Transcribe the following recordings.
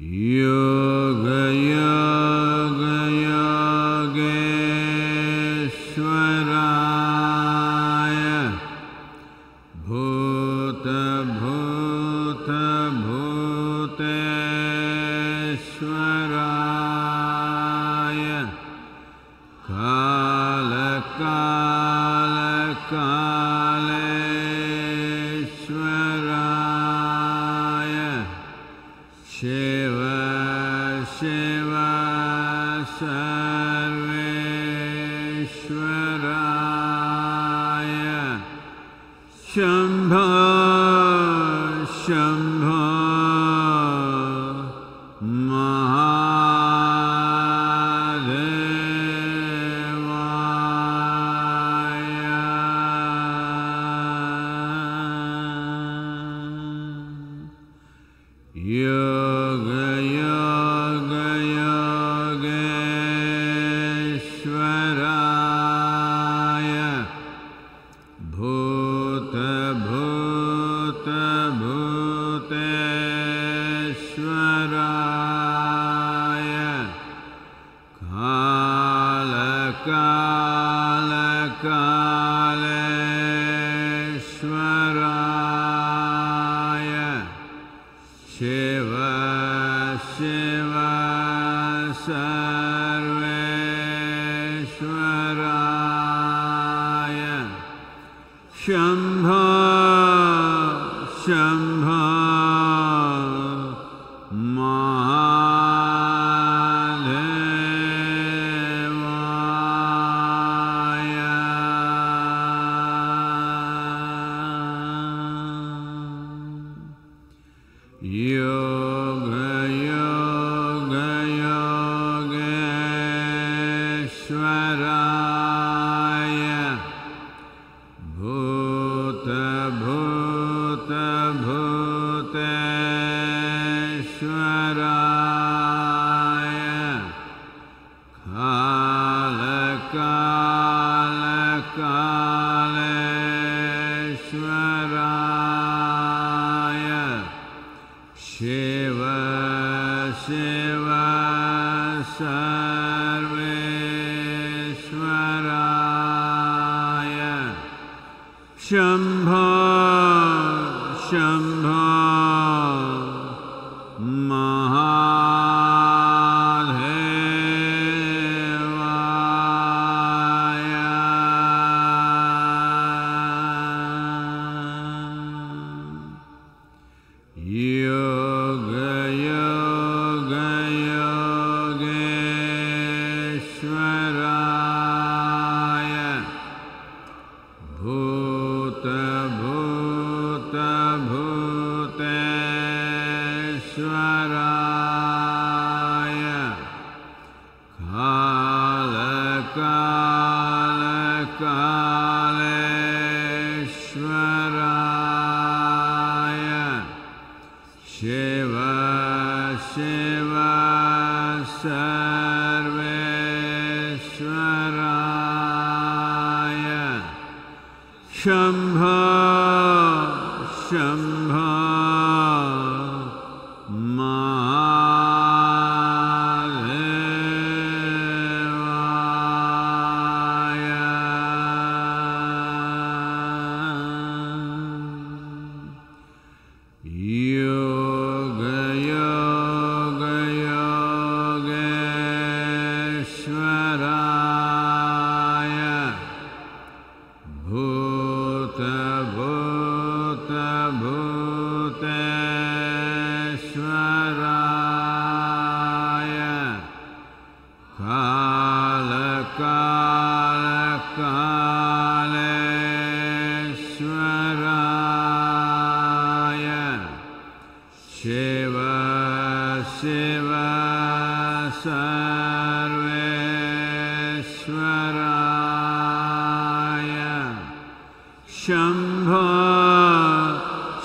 You श्वराय शम्भ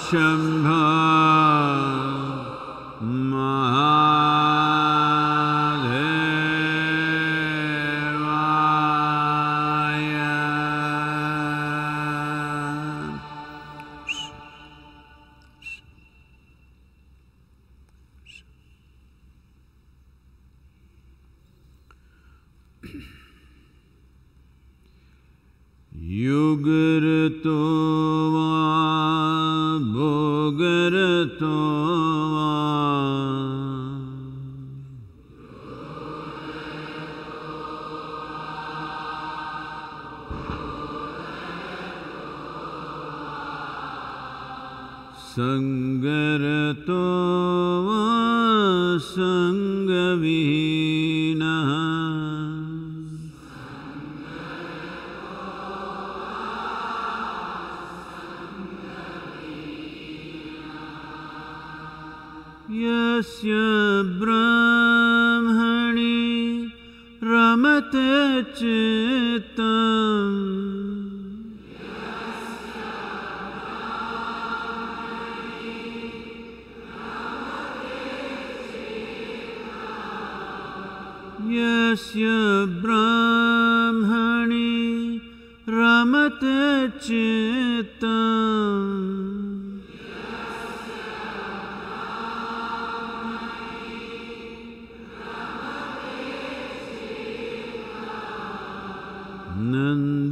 शम्भ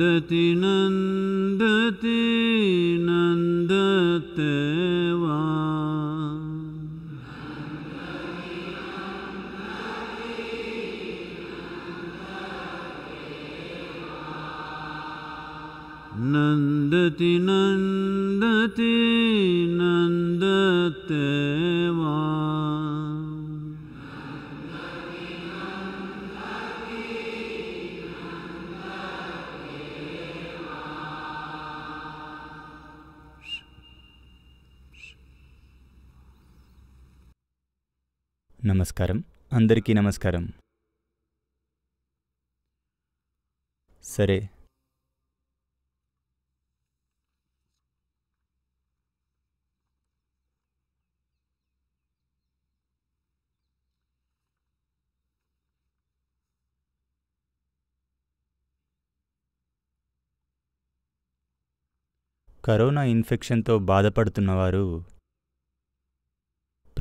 عودتنا నమస్కారం అందరికీ నమస్కారం సరే కరోనా ఇన్ఫెక్షన్తో బాధపడుతున్నవారు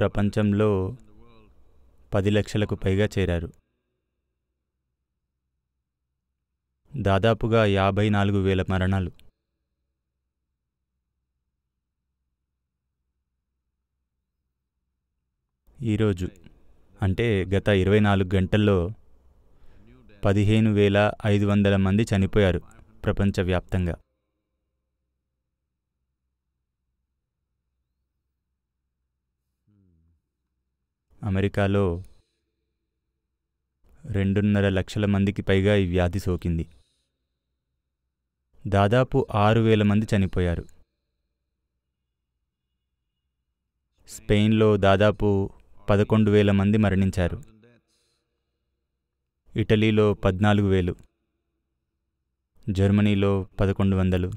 ప్రపంచంలో పది లక్షలకు పైగా చేరారు దాదాపుగా యాభై నాలుగు వేల మరణాలు ఈరోజు అంటే గత ఇరవై నాలుగు గంటల్లో పదిహేను వేల ఐదు వందల మంది చనిపోయారు ప్రపంచవ్యాప్తంగా అమెరికాలో రెండున్నర లక్షల మందికి పైగా ఈ వ్యాధి సోకింది దాదాపు ఆరు వేల మంది చనిపోయారు స్పెయిన్లో దాదాపు పదకొండు వేల మంది మరణించారు ఇటలీలో పద్నాలుగు వేలు జర్మనీలో పదకొండు వందలు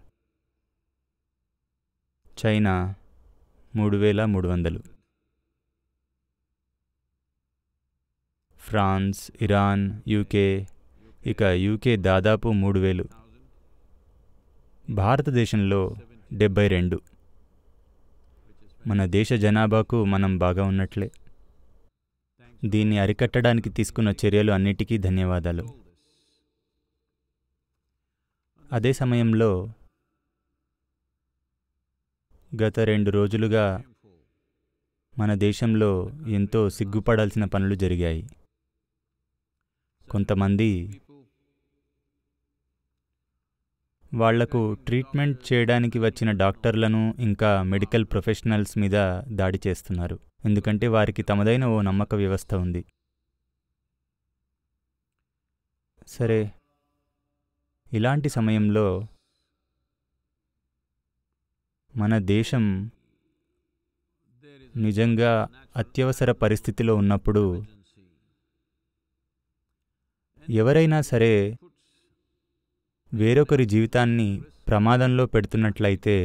చైనా మూడు వేల మూడు వందలు ఫ్రాన్స్ ఇరాన్ యూకే ఇక యూకే దాదాపు మూడు వేలు భారతదేశంలో డెబ్బై రెండు మన దేశ జనాభాకు మనం బాగా ఉన్నట్లే దీన్ని అరికట్టడానికి తీసుకున్న చర్యలు అన్నిటికీ ధన్యవాదాలు అదే సమయంలో గత రెండు రోజులుగా మన దేశంలో ఎంతో సిగ్గుపడాల్సిన పనులు జరిగాయి కొంతమంది వాళ్లకు ట్రీట్మెంట్ చేయడానికి వచ్చిన డాక్టర్లను ఇంకా మెడికల్ ప్రొఫెషనల్స్ మీద దాడి చేస్తున్నారు ఎందుకంటే వారికి తమదైన ఓ నమ్మక వ్యవస్థ ఉంది సరే ఇలాంటి సమయంలో మన దేశం నిజంగా అత్యవసర పరిస్థితిలో ఉన్నప్పుడు ఎవరైనా సరే వేరొకరి జీవితాన్ని ప్రమాదంలో పెడుతున్నట్లయితే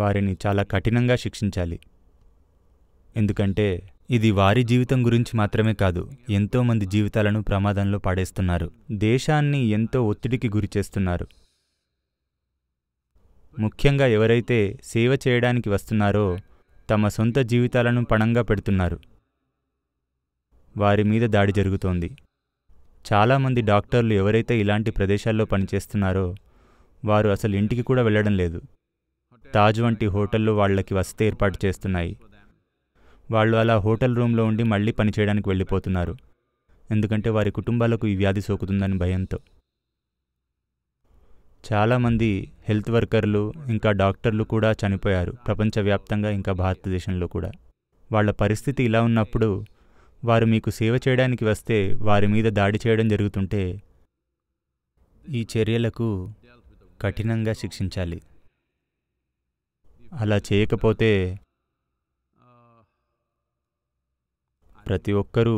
వారిని చాలా కఠినంగా శిక్షించాలి ఎందుకంటే ఇది వారి జీవితం గురించి మాత్రమే కాదు ఎంతోమంది జీవితాలను ప్రమాదంలో పాడేస్తున్నారు దేశాన్ని ఎంతో ఒత్తిడికి గురి చేస్తున్నారు ముఖ్యంగా ఎవరైతే సేవ చేయడానికి వస్తున్నారో తమ సొంత జీవితాలను పణంగా పెడుతున్నారు వారి మీద దాడి జరుగుతోంది చాలామంది డాక్టర్లు ఎవరైతే ఇలాంటి ప్రదేశాల్లో పనిచేస్తున్నారో వారు అసలు ఇంటికి కూడా వెళ్ళడం లేదు తాజ్ వంటి హోటళ్ళు వాళ్ళకి వసతి ఏర్పాటు చేస్తున్నాయి వాళ్ళు అలా హోటల్ రూమ్లో ఉండి మళ్ళీ పనిచేయడానికి వెళ్ళిపోతున్నారు ఎందుకంటే వారి కుటుంబాలకు ఈ వ్యాధి సోకుతుందని భయంతో చాలామంది హెల్త్ వర్కర్లు ఇంకా డాక్టర్లు కూడా చనిపోయారు ప్రపంచవ్యాప్తంగా ఇంకా భారతదేశంలో కూడా వాళ్ళ పరిస్థితి ఇలా ఉన్నప్పుడు వారు మీకు సేవ చేయడానికి వస్తే వారి మీద దాడి చేయడం జరుగుతుంటే ఈ చర్యలకు కఠినంగా శిక్షించాలి అలా చేయకపోతే ప్రతి ఒక్కరూ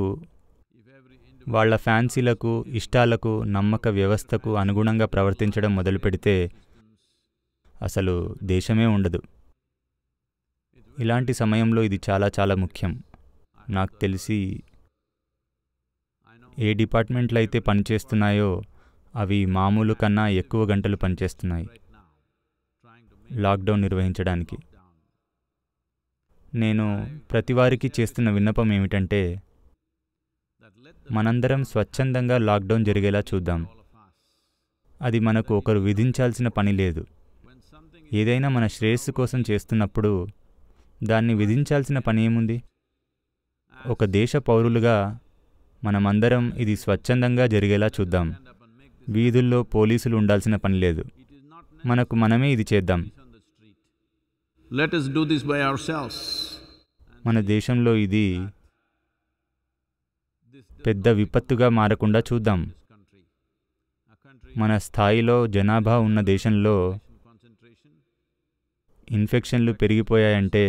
వాళ్ళ ఫ్యాన్సీలకు ఇష్టాలకు నమ్మక వ్యవస్థకు అనుగుణంగా ప్రవర్తించడం మొదలు పెడితే అసలు దేశమే ఉండదు ఇలాంటి సమయంలో ఇది చాలా చాలా ముఖ్యం నాకు తెలిసి ఏ డిపార్ట్మెంట్లు అయితే పనిచేస్తున్నాయో అవి మామూలు కన్నా ఎక్కువ గంటలు పనిచేస్తున్నాయి లాక్డౌన్ నిర్వహించడానికి నేను ప్రతివారికి చేస్తున్న విన్నపం ఏమిటంటే మనందరం స్వచ్ఛందంగా లాక్డౌన్ జరిగేలా చూద్దాం అది మనకు ఒకరు విధించాల్సిన పని లేదు ఏదైనా మన శ్రేయస్సు కోసం చేస్తున్నప్పుడు దాన్ని విధించాల్సిన పని ఏముంది ఒక దేశ పౌరులుగా మనమందరం ఇది స్వచ్ఛందంగా జరిగేలా చూద్దాం వీధుల్లో పోలీసులు ఉండాల్సిన పని లేదు మనకు మనమే ఇది చేద్దాం మన దేశంలో ఇది పెద్ద విపత్తుగా మారకుండా చూద్దాం మన స్థాయిలో జనాభా ఉన్న దేశంలో ఇన్ఫెక్షన్లు పెరిగిపోయాయంటే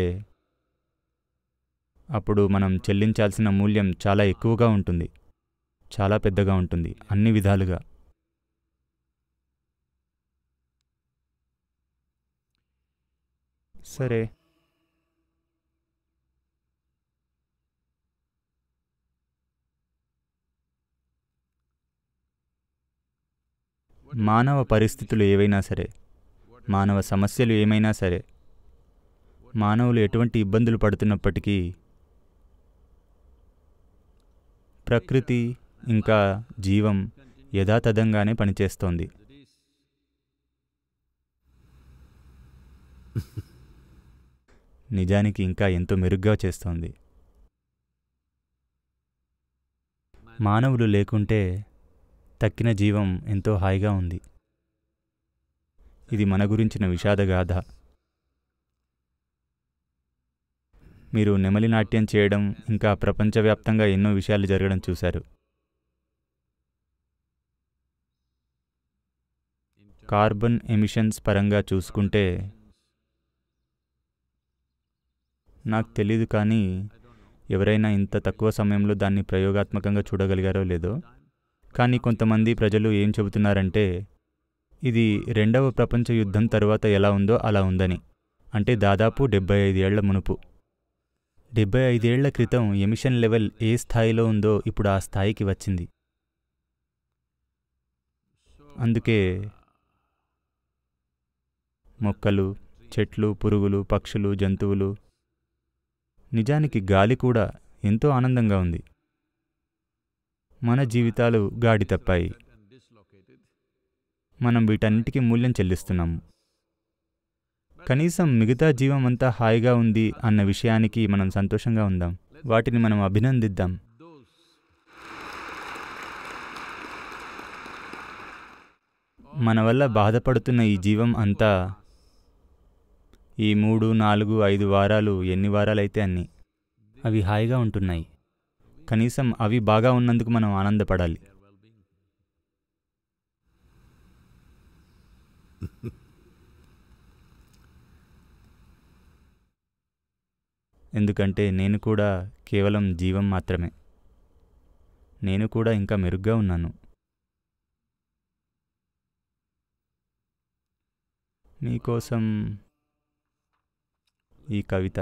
అప్పుడు మనం చెల్లించాల్సిన మూల్యం చాలా ఎక్కువగా ఉంటుంది చాలా పెద్దగా ఉంటుంది అన్ని విధాలుగా సరే మానవ పరిస్థితులు ఏవైనా సరే మానవ సమస్యలు ఏమైనా సరే మానవులు ఎటువంటి ఇబ్బందులు పడుతున్నప్పటికీ ప్రకృతి ఇంకా జీవం యథాతథంగానే పనిచేస్తోంది నిజానికి ఇంకా ఎంతో మెరుగ్గా చేస్తోంది మానవులు లేకుంటే తక్కిన జీవం ఎంతో హాయిగా ఉంది ఇది మన గురించిన విషాదగాథ మీరు నెమలి నాట్యం చేయడం ఇంకా ప్రపంచవ్యాప్తంగా ఎన్నో విషయాలు జరగడం చూశారు కార్బన్ ఎమిషన్స్ పరంగా చూసుకుంటే నాకు తెలీదు కానీ ఎవరైనా ఇంత తక్కువ సమయంలో దాన్ని ప్రయోగాత్మకంగా చూడగలిగారో లేదో కానీ కొంతమంది ప్రజలు ఏం చెబుతున్నారంటే ఇది రెండవ ప్రపంచ యుద్ధం తర్వాత ఎలా ఉందో అలా ఉందని అంటే దాదాపు డెబ్బై ఐదు ఏళ్ల మునుపు డెబ్బై ఐదేళ్ల క్రితం ఎమిషన్ లెవెల్ ఏ స్థాయిలో ఉందో ఇప్పుడు ఆ స్థాయికి వచ్చింది అందుకే మొక్కలు చెట్లు పురుగులు పక్షులు జంతువులు నిజానికి గాలి కూడా ఎంతో ఆనందంగా ఉంది మన జీవితాలు గాడి తప్పాయి మనం వీటన్నిటికీ మూల్యం చెల్లిస్తున్నాము కనీసం మిగతా జీవం అంతా హాయిగా ఉంది అన్న విషయానికి మనం సంతోషంగా ఉందాం వాటిని మనం అభినందిద్దాం మన వల్ల బాధపడుతున్న ఈ జీవం అంతా ఈ మూడు నాలుగు ఐదు వారాలు ఎన్ని వారాలైతే అన్ని అవి హాయిగా ఉంటున్నాయి కనీసం అవి బాగా ఉన్నందుకు మనం ఆనందపడాలి ఎందుకంటే నేను కూడా కేవలం జీవం మాత్రమే నేను కూడా ఇంకా మెరుగ్గా ఉన్నాను మీకోసం ఈ కవిత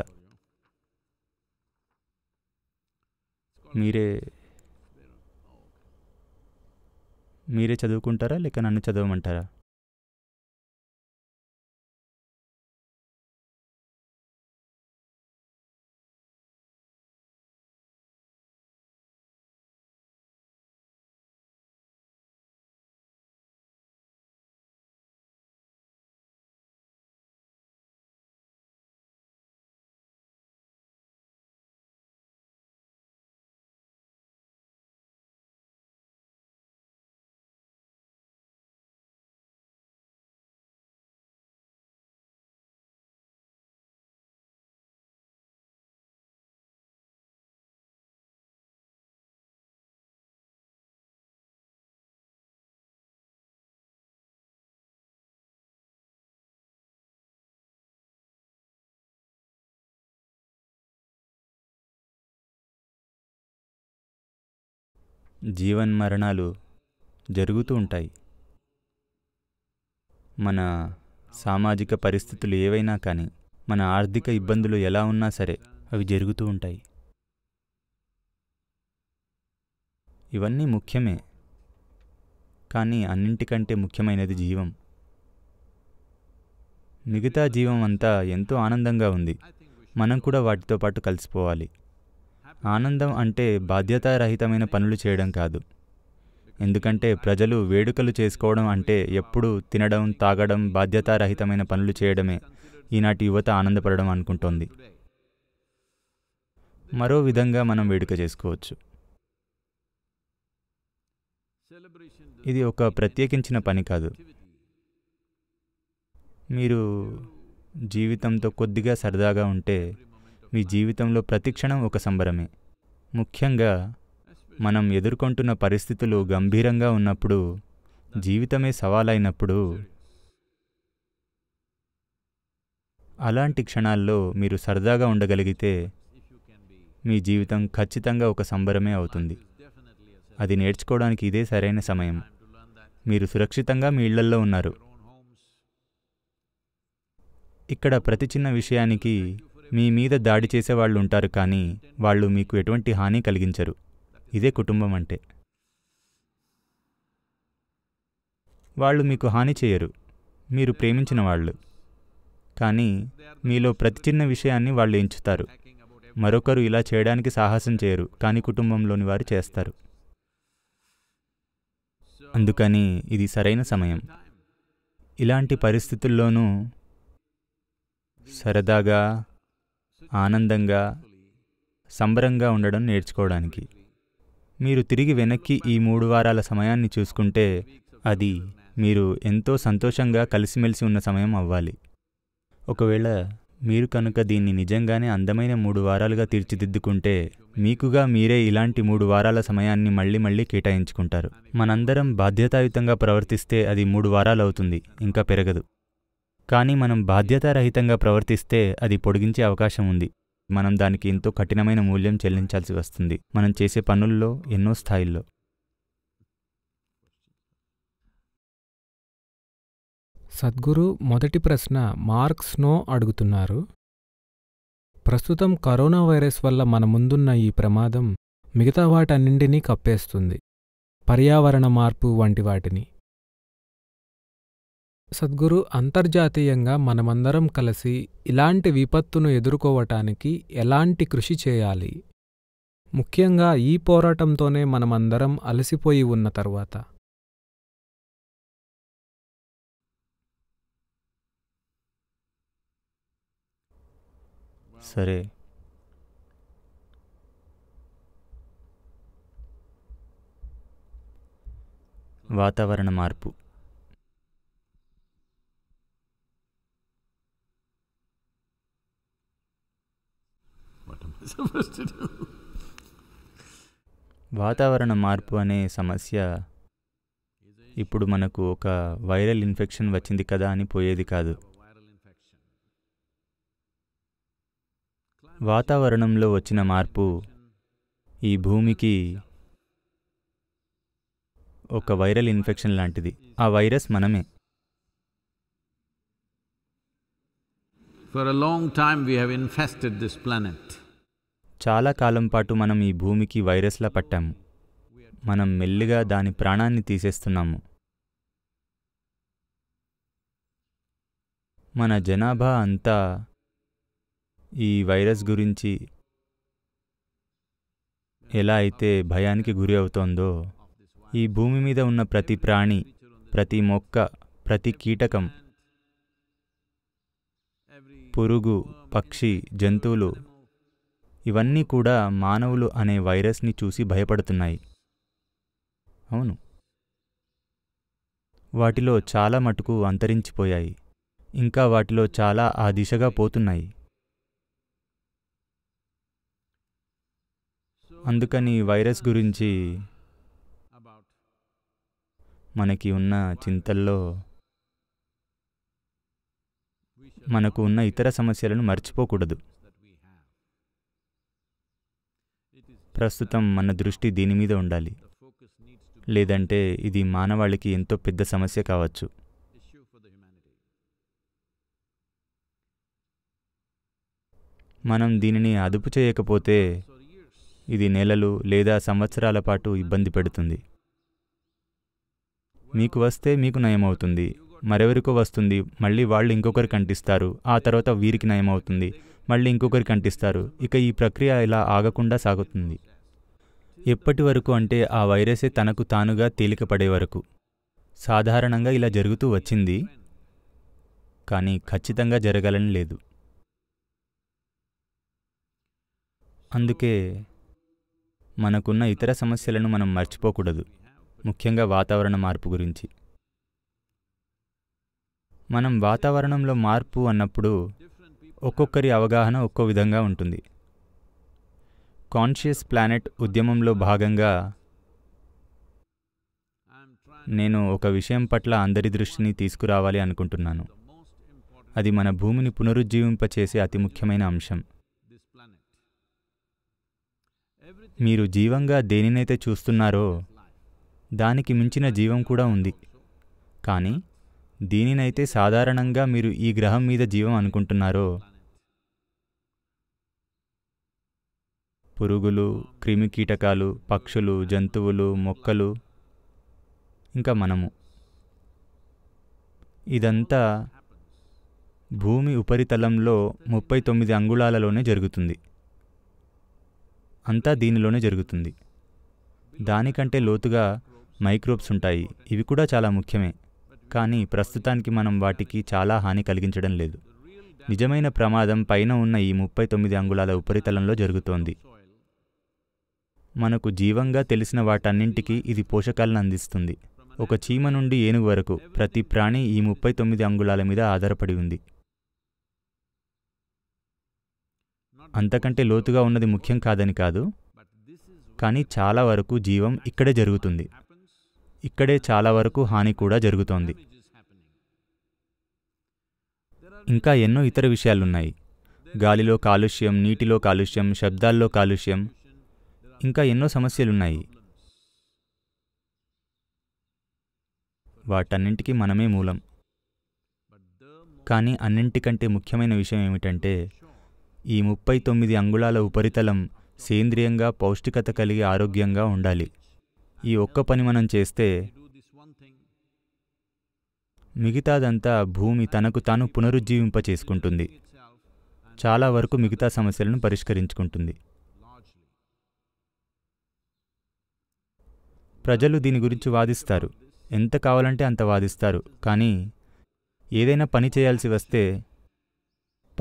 మీరే మీరే చదువుకుంటారా లేక నన్ను చదవమంటారా జీవన్మరణాలు జరుగుతూ ఉంటాయి మన సామాజిక పరిస్థితులు ఏవైనా కానీ మన ఆర్థిక ఇబ్బందులు ఎలా ఉన్నా సరే అవి జరుగుతూ ఉంటాయి ఇవన్నీ ముఖ్యమే కానీ అన్నింటికంటే ముఖ్యమైనది జీవం మిగతా జీవం అంతా ఎంతో ఆనందంగా ఉంది మనం కూడా వాటితో పాటు కలిసిపోవాలి ఆనందం అంటే బాధ్యతారహితమైన పనులు చేయడం కాదు ఎందుకంటే ప్రజలు వేడుకలు చేసుకోవడం అంటే ఎప్పుడూ తినడం తాగడం బాధ్యతారహితమైన పనులు చేయడమే ఈనాటి యువత ఆనందపడడం అనుకుంటోంది మరో విధంగా మనం వేడుక చేసుకోవచ్చు ఇది ఒక ప్రత్యేకించిన పని కాదు మీరు జీవితంతో కొద్దిగా సరదాగా ఉంటే మీ జీవితంలో ప్రతిక్షణం ఒక సంబరమే ముఖ్యంగా మనం ఎదుర్కొంటున్న పరిస్థితులు గంభీరంగా ఉన్నప్పుడు జీవితమే సవాలైనప్పుడు అలాంటి క్షణాల్లో మీరు సరదాగా ఉండగలిగితే మీ జీవితం ఖచ్చితంగా ఒక సంబరమే అవుతుంది అది నేర్చుకోవడానికి ఇదే సరైన సమయం మీరు సురక్షితంగా మీ ఇళ్లల్లో ఉన్నారు ఇక్కడ ప్రతి చిన్న విషయానికి మీ మీద దాడి ఉంటారు కానీ వాళ్ళు మీకు ఎటువంటి హాని కలిగించరు ఇదే కుటుంబం అంటే వాళ్ళు మీకు హాని చేయరు మీరు ప్రేమించిన వాళ్ళు కానీ మీలో ప్రతి చిన్న విషయాన్ని వాళ్ళు ఎంచుతారు మరొకరు ఇలా చేయడానికి సాహసం చేయరు కానీ కుటుంబంలోని వారు చేస్తారు అందుకని ఇది సరైన సమయం ఇలాంటి పరిస్థితుల్లోనూ సరదాగా ఆనందంగా సంబరంగా ఉండడం నేర్చుకోవడానికి మీరు తిరిగి వెనక్కి ఈ మూడు వారాల సమయాన్ని చూసుకుంటే అది మీరు ఎంతో సంతోషంగా కలిసిమెలిసి ఉన్న సమయం అవ్వాలి ఒకవేళ మీరు కనుక దీన్ని నిజంగానే అందమైన మూడు వారాలుగా తీర్చిదిద్దుకుంటే మీకుగా మీరే ఇలాంటి మూడు వారాల సమయాన్ని మళ్ళీ మళ్ళీ కేటాయించుకుంటారు మనందరం బాధ్యతాయుతంగా ప్రవర్తిస్తే అది మూడు వారాలు అవుతుంది ఇంకా పెరగదు కానీ మనం బాధ్యతారహితంగా ప్రవర్తిస్తే అది పొడిగించే అవకాశం ఉంది మనం దానికి ఎంతో కఠినమైన మూల్యం చెల్లించాల్సి వస్తుంది మనం చేసే పనుల్లో ఎన్నో స్థాయిల్లో సద్గురు మొదటి ప్రశ్న మార్క్స్నో అడుగుతున్నారు ప్రస్తుతం కరోనా వైరస్ వల్ల మన ముందున్న ఈ ప్రమాదం మిగతా వాటన్నింటినీ కప్పేస్తుంది పర్యావరణ మార్పు వంటి వాటిని సద్గురు అంతర్జాతీయంగా మనమందరం కలిసి ఇలాంటి విపత్తును ఎదుర్కోవటానికి ఎలాంటి కృషి చేయాలి ముఖ్యంగా ఈ పోరాటంతోనే మనమందరం అలసిపోయి ఉన్న తర్వాత సరే వాతావరణ మార్పు వాతావరణ మార్పు అనే సమస్య ఇప్పుడు మనకు ఒక వైరల్ ఇన్ఫెక్షన్ వచ్చింది కదా అని పోయేది కాదు వాతావరణంలో వచ్చిన మార్పు ఈ భూమికి ఒక వైరల్ ఇన్ఫెక్షన్ లాంటిది ఆ వైరస్ మనమే For a long time we have infested this planet. చాలా కాలం పాటు మనం ఈ భూమికి వైరస్లా పట్టాము మనం మెల్లిగా దాని ప్రాణాన్ని తీసేస్తున్నాము మన జనాభా అంతా ఈ వైరస్ గురించి ఎలా అయితే భయానికి గురి అవుతోందో ఈ భూమి మీద ఉన్న ప్రతి ప్రాణి ప్రతి మొక్క ప్రతి కీటకం పురుగు పక్షి జంతువులు ఇవన్నీ కూడా మానవులు అనే వైరస్ని చూసి భయపడుతున్నాయి అవును వాటిలో చాలా మటుకు అంతరించిపోయాయి ఇంకా వాటిలో చాలా ఆ దిశగా పోతున్నాయి అందుకని వైరస్ గురించి మనకి ఉన్న చింతల్లో మనకు ఉన్న ఇతర సమస్యలను మర్చిపోకూడదు ప్రస్తుతం మన దృష్టి దీని మీద ఉండాలి లేదంటే ఇది మానవాళికి ఎంతో పెద్ద సమస్య కావచ్చు మనం దీనిని అదుపు చేయకపోతే ఇది నెలలు లేదా సంవత్సరాల పాటు ఇబ్బంది పెడుతుంది మీకు వస్తే మీకు నయమవుతుంది మరెవరికో వస్తుంది మళ్ళీ వాళ్ళు ఇంకొకరికి కంటిస్తారు ఆ తర్వాత వీరికి నయమవుతుంది మళ్ళీ ఇంకొకరికి కంటిస్తారు ఇక ఈ ప్రక్రియ ఇలా ఆగకుండా సాగుతుంది ఎప్పటి వరకు అంటే ఆ వైరసే తనకు తానుగా తేలికపడే వరకు సాధారణంగా ఇలా జరుగుతూ వచ్చింది కానీ ఖచ్చితంగా జరగాలని లేదు అందుకే మనకున్న ఇతర సమస్యలను మనం మర్చిపోకూడదు ముఖ్యంగా వాతావరణ మార్పు గురించి మనం వాతావరణంలో మార్పు అన్నప్పుడు ఒక్కొక్కరి అవగాహన ఒక్కో విధంగా ఉంటుంది కాన్షియస్ ప్లానెట్ ఉద్యమంలో భాగంగా నేను ఒక విషయం పట్ల అందరి దృష్టిని తీసుకురావాలి అనుకుంటున్నాను అది మన భూమిని పునరుజ్జీవింపచేసే అతి ముఖ్యమైన అంశం మీరు జీవంగా దేనినైతే చూస్తున్నారో దానికి మించిన జీవం కూడా ఉంది కానీ దీనినైతే సాధారణంగా మీరు ఈ గ్రహం మీద జీవం అనుకుంటున్నారో పురుగులు క్రిమికీటకాలు పక్షులు జంతువులు మొక్కలు ఇంకా మనము ఇదంతా భూమి ఉపరితలంలో ముప్పై తొమ్మిది అంగుళాలలోనే జరుగుతుంది అంతా దీనిలోనే జరుగుతుంది దానికంటే లోతుగా మైక్రోబ్స్ ఉంటాయి ఇవి కూడా చాలా ముఖ్యమే కానీ ప్రస్తుతానికి మనం వాటికి చాలా హాని కలిగించడం లేదు నిజమైన ప్రమాదం పైన ఉన్న ఈ ముప్పై తొమ్మిది అంగుళాల ఉపరితలంలో జరుగుతోంది మనకు జీవంగా తెలిసిన వాటన్నింటికీ ఇది పోషకాలను అందిస్తుంది ఒక చీమ నుండి ఏనుగు వరకు ప్రతి ప్రాణి ఈ ముప్పై తొమ్మిది అంగుళాల మీద ఆధారపడి ఉంది అంతకంటే లోతుగా ఉన్నది ముఖ్యం కాదని కాదు కానీ చాలా వరకు జీవం ఇక్కడే జరుగుతుంది ఇక్కడే చాలా వరకు హాని కూడా జరుగుతోంది ఇంకా ఎన్నో ఇతర విషయాలున్నాయి గాలిలో కాలుష్యం నీటిలో కాలుష్యం శబ్దాల్లో కాలుష్యం ఇంకా ఎన్నో సమస్యలున్నాయి వాటన్నింటికి మనమే మూలం కానీ అన్నింటికంటే ముఖ్యమైన విషయం ఏమిటంటే ఈ ముప్పై తొమ్మిది అంగుళాల ఉపరితలం సేంద్రియంగా పౌష్టికత కలిగి ఆరోగ్యంగా ఉండాలి ఈ ఒక్క పని మనం చేస్తే మిగతాదంతా భూమి తనకు తాను పునరుజ్జీవింప చేసుకుంటుంది చాలా వరకు మిగతా సమస్యలను పరిష్కరించుకుంటుంది ప్రజలు దీని గురించి వాదిస్తారు ఎంత కావాలంటే అంత వాదిస్తారు కానీ ఏదైనా పని చేయాల్సి వస్తే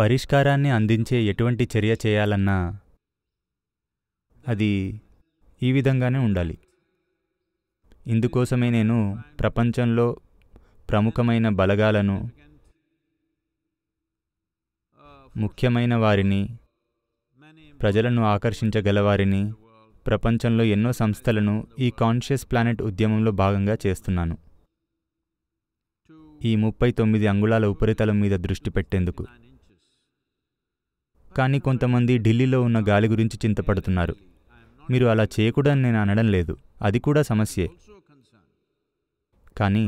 పరిష్కారాన్ని అందించే ఎటువంటి చర్య చేయాలన్నా అది ఈ విధంగానే ఉండాలి ఇందుకోసమే నేను ప్రపంచంలో ప్రముఖమైన బలగాలను ముఖ్యమైన వారిని ప్రజలను ఆకర్షించగలవారిని ప్రపంచంలో ఎన్నో సంస్థలను ఈ కాన్షియస్ ప్లానెట్ ఉద్యమంలో భాగంగా చేస్తున్నాను ఈ ముప్పై తొమ్మిది అంగుళాల ఉపరితలం మీద దృష్టి పెట్టేందుకు కానీ కొంతమంది ఢిల్లీలో ఉన్న గాలి గురించి చింతపడుతున్నారు మీరు అలా చేయకూడదని నేను అనడం లేదు అది కూడా సమస్యే కానీ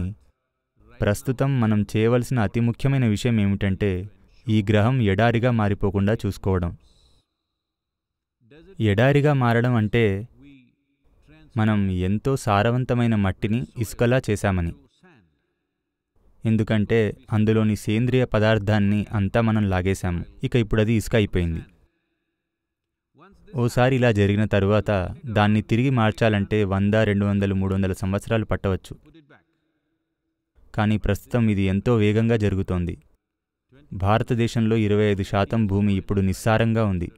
ప్రస్తుతం మనం చేయవలసిన అతి ముఖ్యమైన విషయం ఏమిటంటే ఈ గ్రహం ఎడారిగా మారిపోకుండా చూసుకోవడం ఎడారిగా మారడం అంటే మనం ఎంతో సారవంతమైన మట్టిని ఇసుకలా చేశామని ఎందుకంటే అందులోని సేంద్రియ పదార్థాన్ని అంతా మనం లాగేశాము ఇక ఇప్పుడు అది ఇసుక అయిపోయింది ఓసారి ఇలా జరిగిన తరువాత దాన్ని తిరిగి మార్చాలంటే వంద రెండు వందలు మూడు వందల సంవత్సరాలు పట్టవచ్చు కానీ ప్రస్తుతం ఇది ఎంతో వేగంగా జరుగుతోంది భారతదేశంలో ఇరవై ఐదు శాతం భూమి ఇప్పుడు నిస్సారంగా ఉంది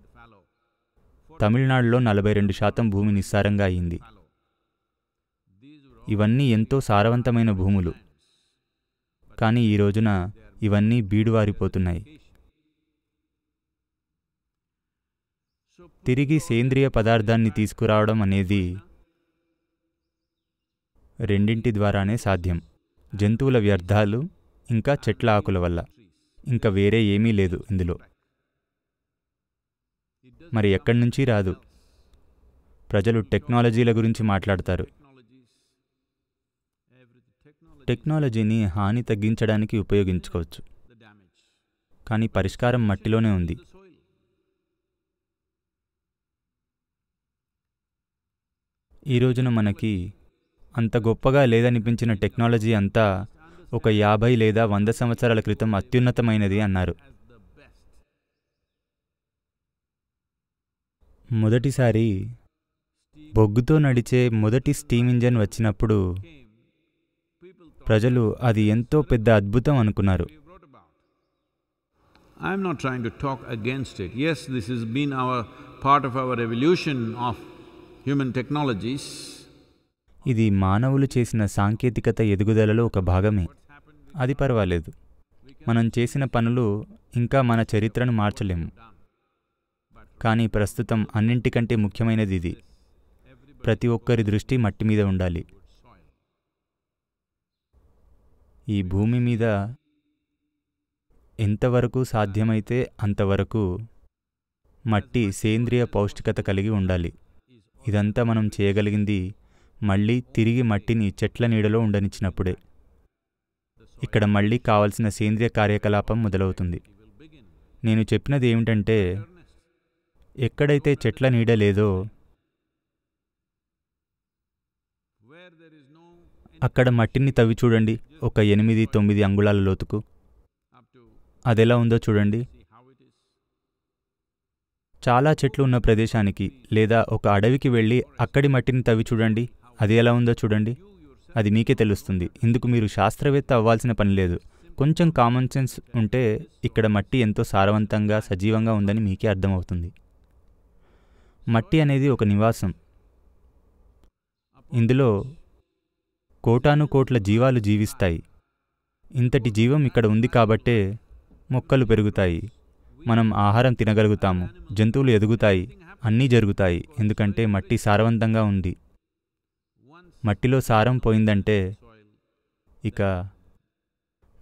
తమిళనాడులో నలభై రెండు శాతం భూమి నిస్సారంగా అయింది ఇవన్నీ ఎంతో సారవంతమైన భూములు కానీ ఈ రోజున ఇవన్నీ బీడువారిపోతున్నాయి తిరిగి సేంద్రియ పదార్థాన్ని తీసుకురావడం అనేది రెండింటి ద్వారానే సాధ్యం జంతువుల వ్యర్థాలు ఇంకా చెట్ల ఆకుల వల్ల ఇంకా వేరే ఏమీ లేదు ఇందులో మరి ఎక్కడి నుంచి రాదు ప్రజలు టెక్నాలజీల గురించి మాట్లాడతారు టెక్నాలజీని హాని తగ్గించడానికి ఉపయోగించుకోవచ్చు కానీ పరిష్కారం మట్టిలోనే ఉంది ఈ రోజున మనకి అంత గొప్పగా లేదనిపించిన టెక్నాలజీ అంతా ఒక యాభై లేదా వంద సంవత్సరాల క్రితం అత్యున్నతమైనది అన్నారు మొదటిసారి బొగ్గుతో నడిచే మొదటి స్టీమ్ ఇంజన్ వచ్చినప్పుడు ప్రజలు అది ఎంతో పెద్ద అద్భుతం అనుకున్నారు I'm not trying to talk against it yes this is been our part of our revolution of human technologies ఇది మానవులు చేసిన సాంకేతికత ఎదుగుదలలో ఒక భాగమే అది పర్వాలేదు మనం చేసిన పనులు ఇంకా మన చరిత్రను మార్చలేము కానీ ప్రస్తుతం అన్నింటికంటే ముఖ్యమైనది ఇది ప్రతి ఒక్కరి దృష్టి మట్టి మీద ఉండాలి ఈ భూమి మీద ఎంతవరకు సాధ్యమైతే అంతవరకు మట్టి సేంద్రియ పౌష్టికత కలిగి ఉండాలి ఇదంతా మనం చేయగలిగింది మళ్ళీ తిరిగి మట్టిని చెట్ల నీడలో ఉండనిచ్చినప్పుడే ఇక్కడ మళ్ళీ కావలసిన సేంద్రియ కార్యకలాపం మొదలవుతుంది నేను చెప్పినది ఏమిటంటే ఎక్కడైతే చెట్ల నీడ లేదో అక్కడ మట్టిని తవ్వి చూడండి ఒక ఎనిమిది తొమ్మిది అంగుళాల లోతుకు అదెలా ఉందో చూడండి చాలా చెట్లు ఉన్న ప్రదేశానికి లేదా ఒక అడవికి వెళ్ళి అక్కడి మట్టిని తవ్వి చూడండి అది ఎలా ఉందో చూడండి అది మీకే తెలుస్తుంది ఇందుకు మీరు శాస్త్రవేత్త అవ్వాల్సిన పని లేదు కొంచెం కామన్ సెన్స్ ఉంటే ఇక్కడ మట్టి ఎంతో సారవంతంగా సజీవంగా ఉందని మీకే అర్థమవుతుంది మట్టి అనేది ఒక నివాసం ఇందులో కోటాను కోట్ల జీవాలు జీవిస్తాయి ఇంతటి జీవం ఇక్కడ ఉంది కాబట్టే మొక్కలు పెరుగుతాయి మనం ఆహారం తినగలుగుతాము జంతువులు ఎదుగుతాయి అన్నీ జరుగుతాయి ఎందుకంటే మట్టి సారవంతంగా ఉంది మట్టిలో సారం పోయిందంటే ఇక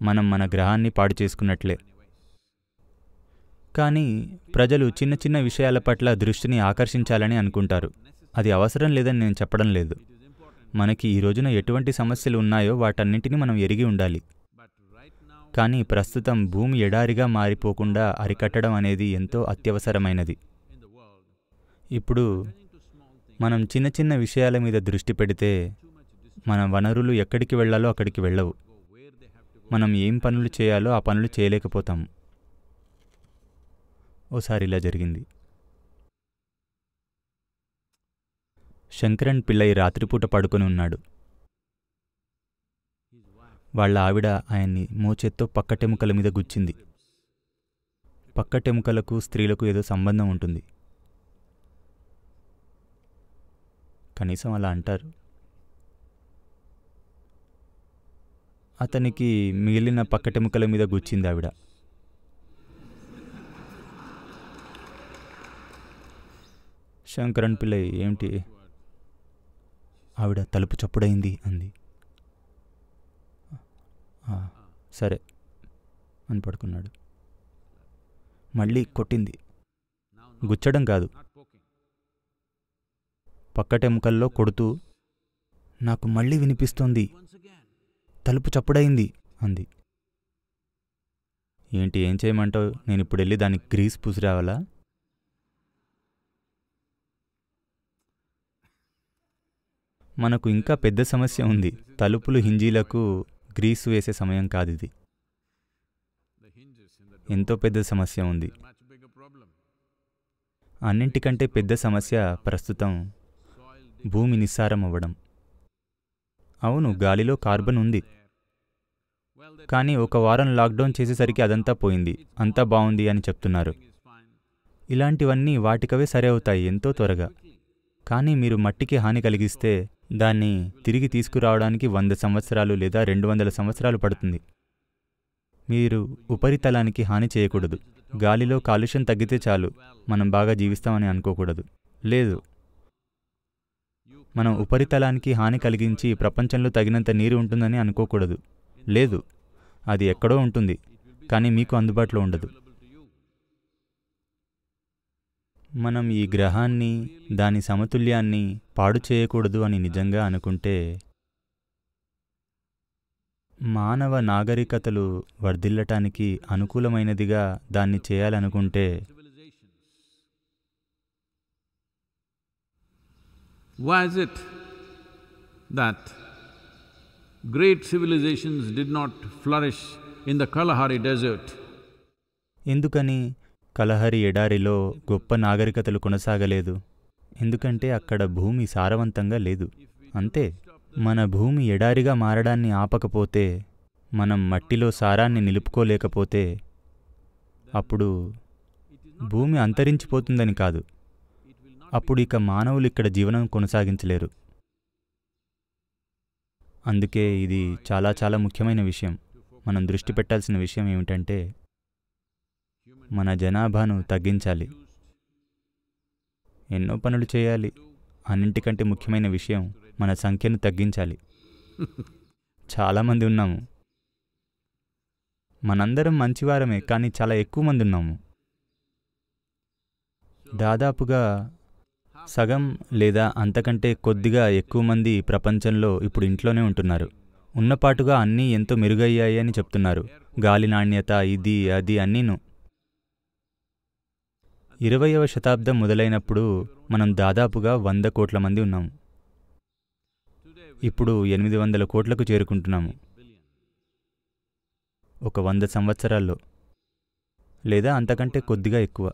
మనం మన గ్రహాన్ని పాడు చేసుకున్నట్లే కానీ ప్రజలు చిన్న చిన్న విషయాల పట్ల దృష్టిని ఆకర్షించాలని అనుకుంటారు అది అవసరం లేదని నేను చెప్పడం లేదు మనకి ఈ రోజున ఎటువంటి సమస్యలు ఉన్నాయో వాటన్నింటినీ మనం ఎరిగి ఉండాలి కానీ ప్రస్తుతం భూమి ఎడారిగా మారిపోకుండా అరికట్టడం అనేది ఎంతో అత్యవసరమైనది ఇప్పుడు మనం చిన్న చిన్న విషయాల మీద దృష్టి పెడితే మన వనరులు ఎక్కడికి వెళ్ళాలో అక్కడికి వెళ్ళవు మనం ఏం పనులు చేయాలో ఆ పనులు చేయలేకపోతాం ఓసారి ఇలా జరిగింది శంకరన్ పిల్లయ్య రాత్రిపూట పడుకుని ఉన్నాడు వాళ్ళ ఆవిడ ఆయన్ని మోచేత్తో పక్కటెముకల మీద గుచ్చింది పక్కటెముకలకు స్త్రీలకు ఏదో సంబంధం ఉంటుంది కనీసం అలా అంటారు అతనికి మిగిలిన పక్కటెముకల మీద గుచ్చింది ఆవిడ శంకరన్ పిల్ల ఏమిటి ఆవిడ తలుపు చప్పుడైంది అంది సరే అని పడుకున్నాడు మళ్ళీ కొట్టింది గుచ్చడం కాదు పక్కటెముకల్లో కొడుతూ నాకు మళ్ళీ వినిపిస్తోంది తలుపు చప్పుడైంది అంది ఏంటి ఏం చేయమంటావు నేను ఇప్పుడు వెళ్ళి దానికి గ్రీస్ రావాలా మనకు ఇంకా పెద్ద సమస్య ఉంది తలుపులు హింజీలకు గ్రీసు వేసే సమయం కాదు ఇది ఎంతో పెద్ద సమస్య ఉంది అన్నింటికంటే పెద్ద సమస్య ప్రస్తుతం భూమి నిస్సారం అవ్వడం అవును గాలిలో కార్బన్ ఉంది కానీ ఒక వారం లాక్డౌన్ చేసేసరికి అదంతా పోయింది అంతా బాగుంది అని చెప్తున్నారు ఇలాంటివన్నీ వాటికవే సరే అవుతాయి ఎంతో త్వరగా కానీ మీరు మట్టికి హాని కలిగిస్తే దాన్ని తిరిగి తీసుకురావడానికి వంద సంవత్సరాలు లేదా రెండు వందల సంవత్సరాలు పడుతుంది మీరు ఉపరితలానికి హాని చేయకూడదు గాలిలో కాలుష్యం తగ్గితే చాలు మనం బాగా జీవిస్తామని అనుకోకూడదు లేదు మనం ఉపరితలానికి హాని కలిగించి ప్రపంచంలో తగినంత నీరు ఉంటుందని అనుకోకూడదు లేదు అది ఎక్కడో ఉంటుంది కానీ మీకు అందుబాటులో ఉండదు మనం ఈ గ్రహాన్ని దాని సమతుల్యాన్ని పాడు చేయకూడదు అని నిజంగా అనుకుంటే మానవ నాగరికతలు వర్ధిల్లటానికి అనుకూలమైనదిగా దాన్ని చేయాలనుకుంటే Why is it that great civilizations did not flourish in ఎందుకని కలహరి ఎడారిలో గొప్ప నాగరికతలు కొనసాగలేదు ఎందుకంటే అక్కడ భూమి సారవంతంగా లేదు అంతే మన భూమి ఎడారిగా మారడాన్ని ఆపకపోతే మనం మట్టిలో సారాన్ని నిలుపుకోలేకపోతే అప్పుడు భూమి అంతరించిపోతుందని కాదు అప్పుడు ఇక మానవులు ఇక్కడ జీవనం కొనసాగించలేరు అందుకే ఇది చాలా చాలా ముఖ్యమైన విషయం మనం దృష్టి పెట్టాల్సిన విషయం ఏమిటంటే మన జనాభాను తగ్గించాలి ఎన్నో పనులు చేయాలి అన్నింటికంటే ముఖ్యమైన విషయం మన సంఖ్యను తగ్గించాలి చాలామంది ఉన్నాము మనందరం మంచివారమే కానీ చాలా ఎక్కువ మంది ఉన్నాము దాదాపుగా సగం లేదా అంతకంటే కొద్దిగా ఎక్కువ మంది ప్రపంచంలో ఇప్పుడు ఇంట్లోనే ఉంటున్నారు ఉన్నపాటుగా అన్నీ ఎంతో మెరుగయ్యాయి అని చెప్తున్నారు గాలి నాణ్యత ఇది అది అన్నీను ఇరవయవ శతాబ్దం మొదలైనప్పుడు మనం దాదాపుగా వంద కోట్ల మంది ఉన్నాము ఇప్పుడు ఎనిమిది వందల కోట్లకు చేరుకుంటున్నాము ఒక వంద సంవత్సరాల్లో లేదా అంతకంటే కొద్దిగా ఎక్కువ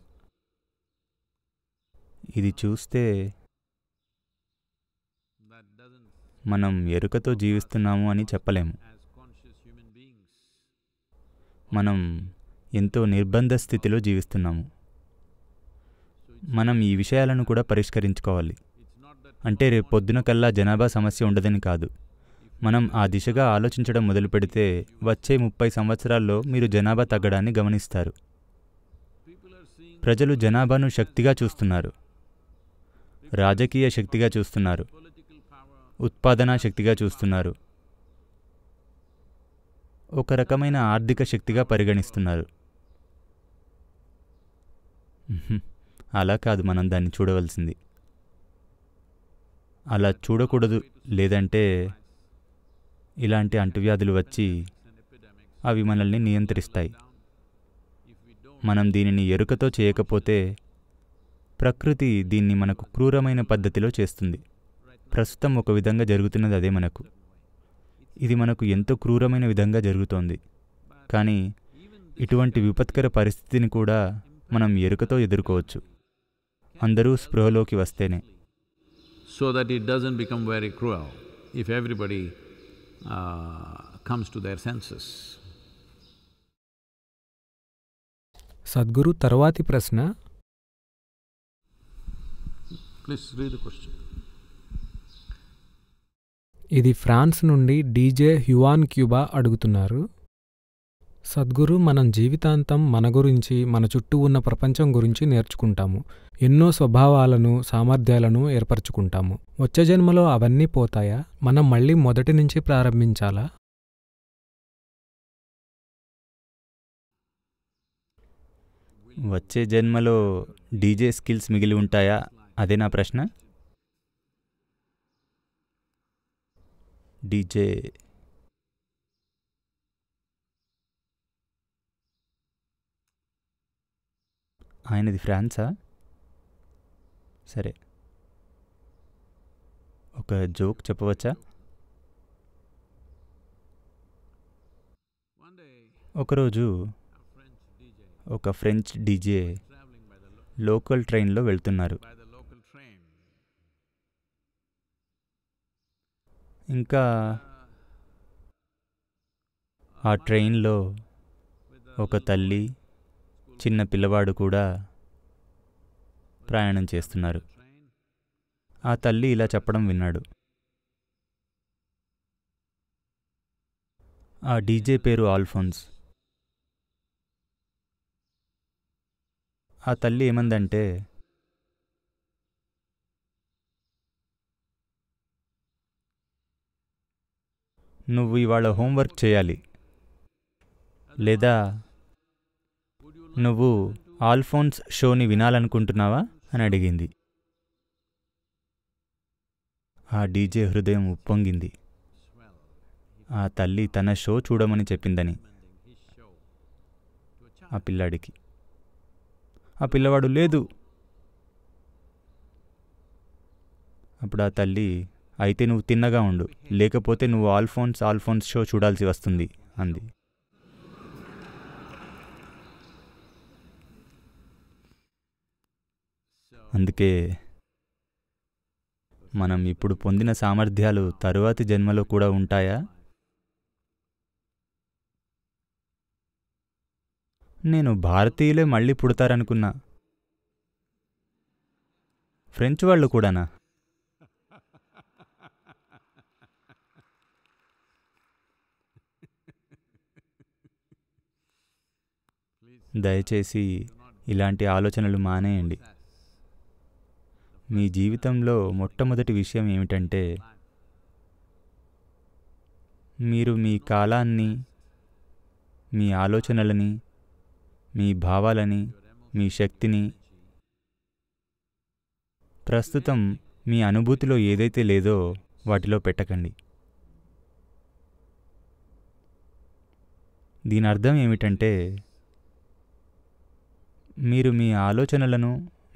ఇది చూస్తే మనం ఎరుకతో జీవిస్తున్నాము అని చెప్పలేము మనం ఎంతో నిర్బంధ స్థితిలో జీవిస్తున్నాము మనం ఈ విషయాలను కూడా పరిష్కరించుకోవాలి అంటే రేపు పొద్దున కల్లా జనాభా సమస్య ఉండదని కాదు మనం ఆ దిశగా ఆలోచించడం మొదలు పెడితే వచ్చే ముప్పై సంవత్సరాల్లో మీరు జనాభా తగ్గడాన్ని గమనిస్తారు ప్రజలు జనాభాను శక్తిగా చూస్తున్నారు రాజకీయ శక్తిగా చూస్తున్నారు ఉత్పాదనా శక్తిగా చూస్తున్నారు ఒక రకమైన ఆర్థిక శక్తిగా పరిగణిస్తున్నారు అలా కాదు మనం దాన్ని చూడవలసింది అలా చూడకూడదు లేదంటే ఇలాంటి అంటువ్యాధులు వచ్చి అవి మనల్ని నియంత్రిస్తాయి మనం దీనిని ఎరుకతో చేయకపోతే ప్రకృతి దీన్ని మనకు క్రూరమైన పద్ధతిలో చేస్తుంది ప్రస్తుతం ఒక విధంగా జరుగుతున్నది అదే మనకు ఇది మనకు ఎంతో క్రూరమైన విధంగా జరుగుతోంది కానీ ఇటువంటి విపత్కర పరిస్థితిని కూడా మనం ఎరుకతో ఎదుర్కోవచ్చు అందరూ స్పృహలోకి వస్తేనే so that it doesn't become very cruel if everybody comes to their senses Sadhguru తర్వాతి ప్రశ్న ఇది ఫ్రాన్స్ నుండి డీజే హ్యువాన్ క్యూబా అడుగుతున్నారు సద్గురు మనం జీవితాంతం మన గురించి మన చుట్టూ ఉన్న ప్రపంచం గురించి నేర్చుకుంటాము ఎన్నో స్వభావాలను సామర్థ్యాలను ఏర్పరచుకుంటాము వచ్చే జన్మలో అవన్నీ పోతాయా మనం మళ్ళీ మొదటి నుంచి ప్రారంభించాలా వచ్చే జన్మలో డీజే స్కిల్స్ మిగిలి ఉంటాయా అదే నా ప్రశ్న డీజే ఆయనది ఫ్రాన్సా సరే ఒక జోక్ చెప్పవచ్చా ఒకరోజు ఒక ఫ్రెంచ్ డీజే లోకల్ ట్రైన్లో వెళ్తున్నారు ఇంకా ఆ ట్రైన్లో ఒక తల్లి చిన్న పిల్లవాడు కూడా ప్రయాణం చేస్తున్నారు ఆ తల్లి ఇలా చెప్పడం విన్నాడు ఆ డీజే పేరు ఆల్ఫోన్స్ ఆ తల్లి ఏమందంటే నువ్వు ఇవాళ హోంవర్క్ చేయాలి లేదా నువ్వు ఆల్ఫోన్స్ షోని వినాలనుకుంటున్నావా అని అడిగింది ఆ డీజే హృదయం ఉప్పొంగింది ఆ తల్లి తన షో చూడమని చెప్పిందని ఆ పిల్లాడికి ఆ పిల్లవాడు లేదు అప్పుడు ఆ తల్లి అయితే నువ్వు తిన్నగా ఉండు లేకపోతే నువ్వు ఆల్ఫోన్స్ ఆల్ఫోన్స్ షో చూడాల్సి వస్తుంది అంది అందుకే మనం ఇప్పుడు పొందిన సామర్థ్యాలు తరువాతి జన్మలో కూడా ఉంటాయా నేను భారతీయులే మళ్ళీ పుడతారనుకున్నా ఫ్రెంచ్ వాళ్ళు కూడానా దయచేసి ఇలాంటి ఆలోచనలు మానేయండి మీ జీవితంలో మొట్టమొదటి విషయం ఏమిటంటే మీరు మీ కాలాన్ని మీ ఆలోచనలని మీ భావాలని మీ శక్తిని ప్రస్తుతం మీ అనుభూతిలో ఏదైతే లేదో వాటిలో పెట్టకండి దీని అర్థం ఏమిటంటే మీరు మీ ఆలోచనలను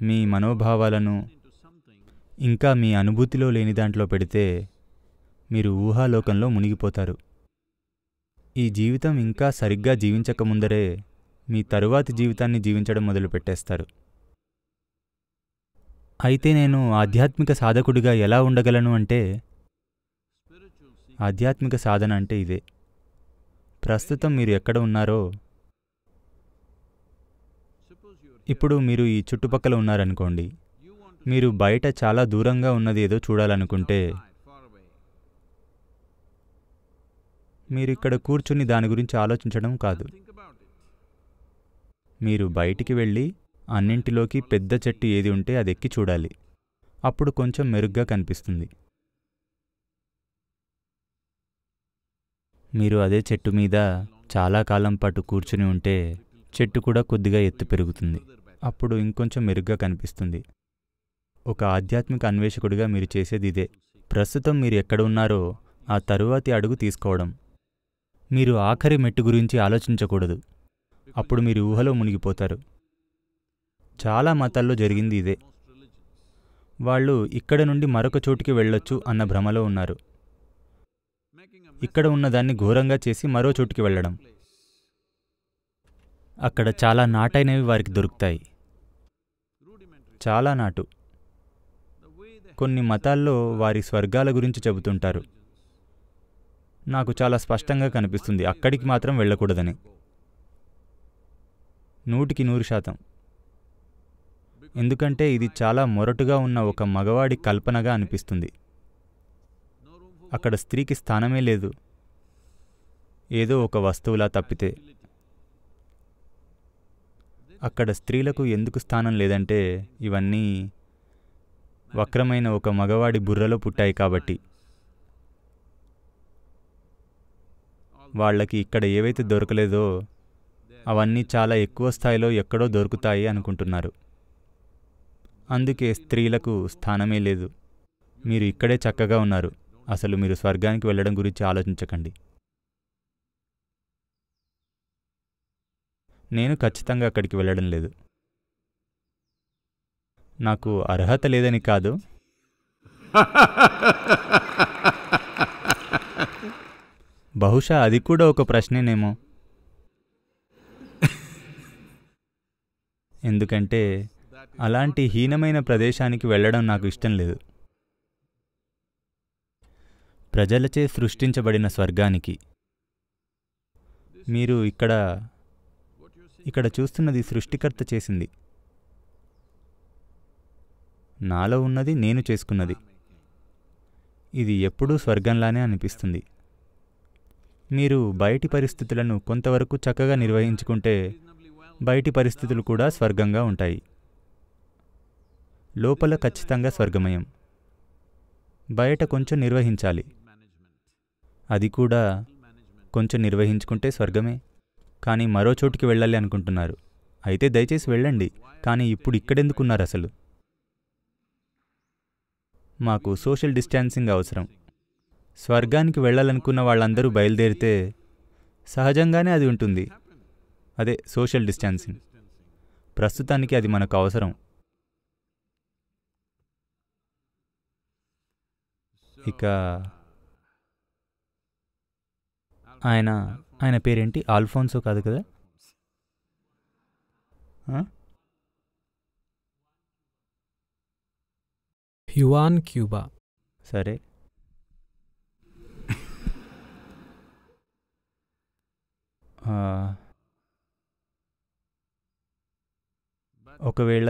మీ మనోభావాలను ఇంకా మీ అనుభూతిలో లేని దాంట్లో పెడితే మీరు ఊహాలోకంలో మునిగిపోతారు ఈ జీవితం ఇంకా సరిగ్గా జీవించకముందరే మీ తరువాతి జీవితాన్ని జీవించడం మొదలుపెట్టేస్తారు అయితే నేను ఆధ్యాత్మిక సాధకుడిగా ఎలా ఉండగలను అంటే ఆధ్యాత్మిక సాధన అంటే ఇదే ప్రస్తుతం మీరు ఎక్కడ ఉన్నారో ఇప్పుడు మీరు ఈ చుట్టుపక్కల ఉన్నారనుకోండి మీరు బయట చాలా దూరంగా ఉన్నది ఏదో చూడాలనుకుంటే మీరు ఇక్కడ కూర్చుని దాని గురించి ఆలోచించడం కాదు మీరు బయటికి వెళ్ళి అన్నింటిలోకి పెద్ద చెట్టు ఏది ఉంటే అది ఎక్కి చూడాలి అప్పుడు కొంచెం మెరుగ్గా కనిపిస్తుంది మీరు అదే చెట్టు మీద చాలా కాలం పాటు కూర్చుని ఉంటే చెట్టు కూడా కొద్దిగా ఎత్తు పెరుగుతుంది అప్పుడు ఇంకొంచెం మెరుగ్గా కనిపిస్తుంది ఒక ఆధ్యాత్మిక అన్వేషకుడిగా మీరు చేసేది ఇదే ప్రస్తుతం మీరు ఎక్కడ ఉన్నారో ఆ తరువాతి అడుగు తీసుకోవడం మీరు ఆఖరి మెట్టు గురించి ఆలోచించకూడదు అప్పుడు మీరు ఊహలో మునిగిపోతారు చాలా మతాల్లో జరిగింది ఇదే వాళ్ళు ఇక్కడ నుండి మరొక చోటుకి వెళ్ళొచ్చు అన్న భ్రమలో ఉన్నారు ఇక్కడ ఉన్నదాన్ని ఘోరంగా చేసి మరో చోటుకి వెళ్ళడం అక్కడ చాలా నాటైనవి వారికి దొరుకుతాయి చాలా నాటు కొన్ని మతాల్లో వారి స్వర్గాల గురించి చెబుతుంటారు నాకు చాలా స్పష్టంగా కనిపిస్తుంది అక్కడికి మాత్రం వెళ్ళకూడదని నూటికి నూరు శాతం ఎందుకంటే ఇది చాలా మొరటుగా ఉన్న ఒక మగవాడి కల్పనగా అనిపిస్తుంది అక్కడ స్త్రీకి స్థానమే లేదు ఏదో ఒక వస్తువులా తప్పితే అక్కడ స్త్రీలకు ఎందుకు స్థానం లేదంటే ఇవన్నీ వక్రమైన ఒక మగవాడి బుర్రలో పుట్టాయి కాబట్టి వాళ్ళకి ఇక్కడ ఏవైతే దొరకలేదో అవన్నీ చాలా ఎక్కువ స్థాయిలో ఎక్కడో దొరుకుతాయి అనుకుంటున్నారు అందుకే స్త్రీలకు స్థానమే లేదు మీరు ఇక్కడే చక్కగా ఉన్నారు అసలు మీరు స్వర్గానికి వెళ్ళడం గురించి ఆలోచించకండి నేను ఖచ్చితంగా అక్కడికి వెళ్ళడం లేదు నాకు అర్హత లేదని కాదు బహుశా అది కూడా ఒక ప్రశ్నేనేమో ఎందుకంటే అలాంటి హీనమైన ప్రదేశానికి వెళ్ళడం నాకు ఇష్టం లేదు ప్రజలచే సృష్టించబడిన స్వర్గానికి మీరు ఇక్కడ ఇక్కడ చూస్తున్నది సృష్టికర్త చేసింది నాలో ఉన్నది నేను చేసుకున్నది ఇది ఎప్పుడూ స్వర్గంలానే అనిపిస్తుంది మీరు బయటి పరిస్థితులను కొంతవరకు చక్కగా నిర్వహించుకుంటే బయటి పరిస్థితులు కూడా స్వర్గంగా ఉంటాయి లోపల ఖచ్చితంగా స్వర్గమయం బయట కొంచెం నిర్వహించాలి అది కూడా కొంచెం నిర్వహించుకుంటే స్వర్గమే కానీ మరో చోటుకి వెళ్ళాలి అనుకుంటున్నారు అయితే దయచేసి వెళ్ళండి కానీ ఇప్పుడు ఇక్కడెందుకున్నారు అసలు మాకు సోషల్ డిస్టాన్సింగ్ అవసరం స్వర్గానికి వెళ్ళాలనుకున్న వాళ్ళందరూ బయలుదేరితే సహజంగానే అది ఉంటుంది అదే సోషల్ డిస్టాన్సింగ్ ప్రస్తుతానికి అది మనకు అవసరం ఇక ఆయన ఆయన పేరేంటి ఆల్ఫోన్సో కాదు కదా హ్యువాన్ క్యూబా సరే ఒకవేళ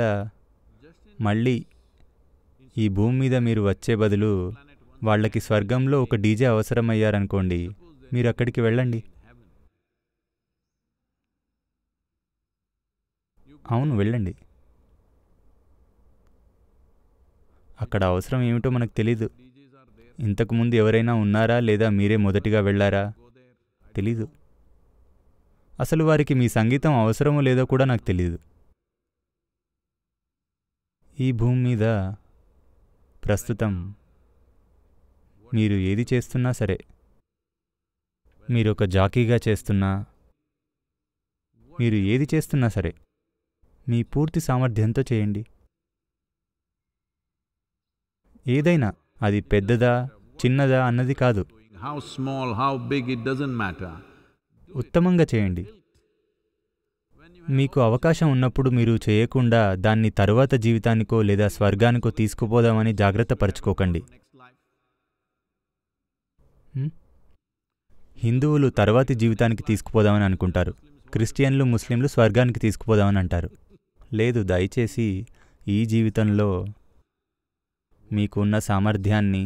మళ్ళీ ఈ భూమి మీద మీరు వచ్చే బదులు వాళ్ళకి స్వర్గంలో ఒక డీజే అవసరమయ్యారనుకోండి మీరు అక్కడికి వెళ్ళండి అవును వెళ్ళండి అక్కడ అవసరం ఏమిటో మనకు తెలీదు ఇంతకుముందు ఎవరైనా ఉన్నారా లేదా మీరే మొదటిగా వెళ్ళారా తెలీదు అసలు వారికి మీ సంగీతం అవసరమో లేదో కూడా నాకు తెలియదు ఈ భూమి మీద ప్రస్తుతం మీరు ఏది చేస్తున్నా సరే మీరు ఒక జాకీగా చేస్తున్నా మీరు ఏది చేస్తున్నా సరే మీ పూర్తి సామర్థ్యంతో చేయండి ఏదైనా అది పెద్దదా చిన్నదా అన్నది కాదు ఉత్తమంగా చేయండి మీకు అవకాశం ఉన్నప్పుడు మీరు చేయకుండా దాన్ని తరువాత జీవితానికో లేదా స్వర్గానికో తీసుకుపోదామని జాగ్రత్త పరచుకోకండి హిందువులు తర్వాతి జీవితానికి తీసుకుపోదామని అనుకుంటారు క్రిస్టియన్లు ముస్లింలు స్వర్గానికి తీసుకుపోదామని అంటారు లేదు దయచేసి ఈ జీవితంలో మీకున్న సామర్థ్యాన్ని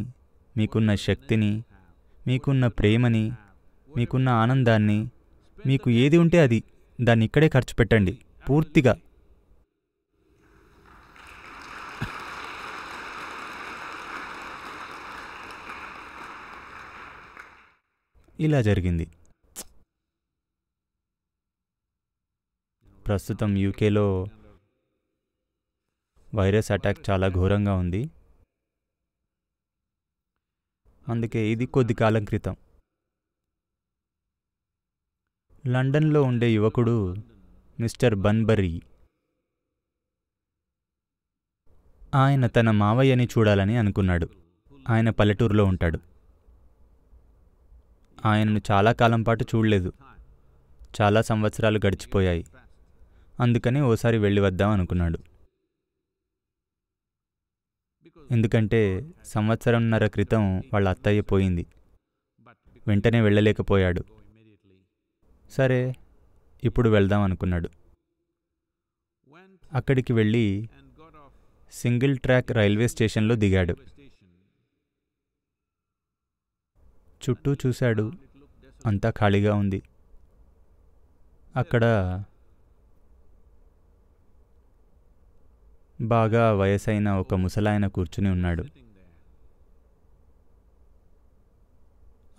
మీకున్న శక్తిని మీకున్న ప్రేమని మీకున్న ఆనందాన్ని మీకు ఏది ఉంటే అది దాన్ని ఇక్కడే ఖర్చు పెట్టండి పూర్తిగా ఇలా జరిగింది ప్రస్తుతం యూకేలో వైరస్ అటాక్ చాలా ఘోరంగా ఉంది అందుకే ఇది కొద్ది కాలం క్రితం లండన్లో ఉండే యువకుడు మిస్టర్ బన్బరీ ఆయన తన మావయ్యని చూడాలని అనుకున్నాడు ఆయన పల్లెటూరులో ఉంటాడు ఆయనను చాలా కాలం పాటు చూడలేదు చాలా సంవత్సరాలు గడిచిపోయాయి అందుకని ఓసారి వెళ్ళి వద్దాం అనుకున్నాడు ఎందుకంటే సంవత్సరంన్నర క్రితం వాళ్ళ అత్తయ్య పోయింది వెంటనే వెళ్ళలేకపోయాడు సరే ఇప్పుడు వెళ్దాం అనుకున్నాడు అక్కడికి వెళ్ళి సింగిల్ ట్రాక్ రైల్వే స్టేషన్లో దిగాడు చుట్టూ చూశాడు అంతా ఖాళీగా ఉంది అక్కడ బాగా వయసైన ఒక ముసలాయన కూర్చుని ఉన్నాడు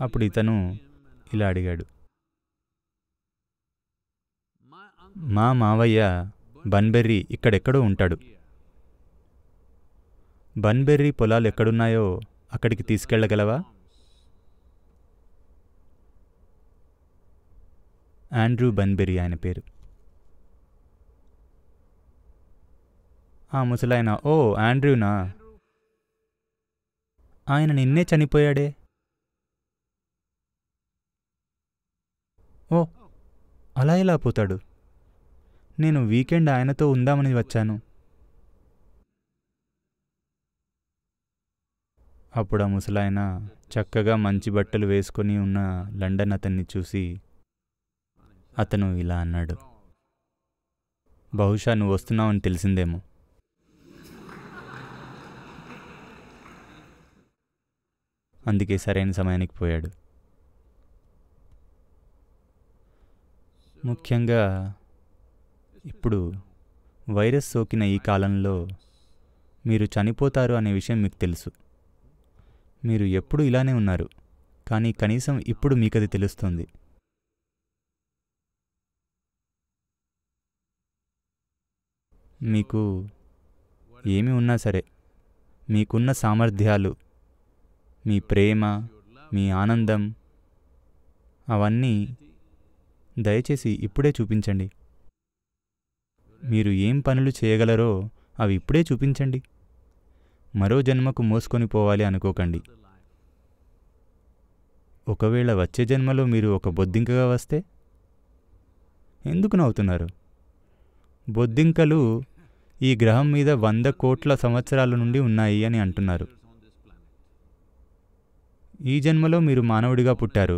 అప్పుడు ఇతను ఇలా అడిగాడు మా మావయ్య బన్బెర్రీ ఇక్కడెక్కడో ఉంటాడు బన్బెర్రీ పొలాలు ఎక్కడున్నాయో అక్కడికి తీసుకెళ్ళగలవా ఆండ్రూ బన్బెర్రీ ఆయన పేరు ముసలాయన ఓ ఆండ్రూనా ఆయన నిన్నే చనిపోయాడే ఓ అలా ఎలా పోతాడు నేను వీకెండ్ ఆయనతో ఉందామని వచ్చాను అప్పుడు ఆ ముసలాయన చక్కగా మంచి బట్టలు వేసుకొని ఉన్న లండన్ అతన్ని చూసి అతను ఇలా అన్నాడు బహుశా నువ్వు వస్తున్నావని తెలిసిందేమో అందుకే సరైన సమయానికి పోయాడు ముఖ్యంగా ఇప్పుడు వైరస్ సోకిన ఈ కాలంలో మీరు చనిపోతారు అనే విషయం మీకు తెలుసు మీరు ఎప్పుడు ఇలానే ఉన్నారు కానీ కనీసం ఇప్పుడు మీకది తెలుస్తుంది మీకు ఏమి ఉన్నా సరే మీకున్న సామర్థ్యాలు మీ ప్రేమ మీ ఆనందం అవన్నీ దయచేసి ఇప్పుడే చూపించండి మీరు ఏం పనులు చేయగలరో అవి ఇప్పుడే చూపించండి మరో జన్మకు మోసుకొని పోవాలి అనుకోకండి ఒకవేళ వచ్చే జన్మలో మీరు ఒక బొద్దింకగా వస్తే ఎందుకు నవ్వుతున్నారు బొద్దింకలు ఈ గ్రహం మీద వంద కోట్ల సంవత్సరాల నుండి ఉన్నాయి అని అంటున్నారు ఈ జన్మలో మీరు మానవుడిగా పుట్టారు